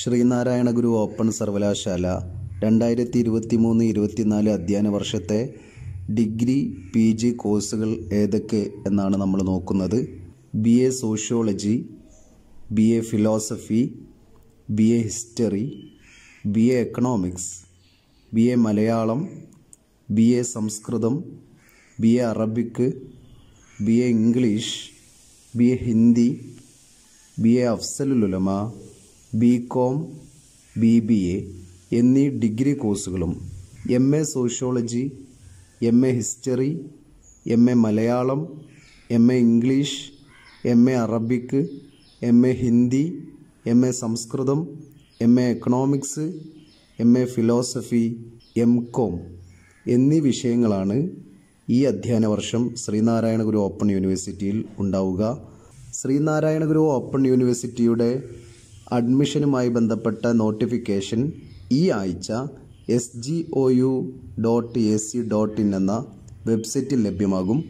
ശ്രീനാരായണ ഗുരു open സർവകലാശാല രണ്ടായിരത്തി ഇരുപത്തി മൂന്ന് ഇരുപത്തിനാല് അധ്യയന വർഷത്തെ ഡിഗ്രി പി ജി കോഴ്സുകൾ ഏതൊക്കെ എന്നാണ് നമ്മൾ നോക്കുന്നത് B A sociology B A philosophy B A history B A economics B A Malayalam B A Sanskrit B A Arabic B A English B A Hindi B A Afzalulama B com B B A എന്നീ degree കോഴ്സുകളും M A sociology M A history M A Malayalam M A English M A Arabic M A Hindi M A Sanskrit M A economics M A philosophy M com എന്നീ വിഷയങ്ങളാണ് ഈ അധ്യയന വർഷം Sree Narayana Guru open യൂണിവേഴ്സിറ്റിയിൽ ഉണ്ടാവുക Sree Narayana Guru open യൂണിവേഴ്സിറ്റിയുടെ അഡ്മിഷനുമായി ബന്ധപ്പെട്ട നോട്ടിഫിക്കേഷൻ ഈ ആഴ്ച S G O U dot A C dot in എന്ന വെബ്സൈറ്റിൽ ലഭ്യമാകും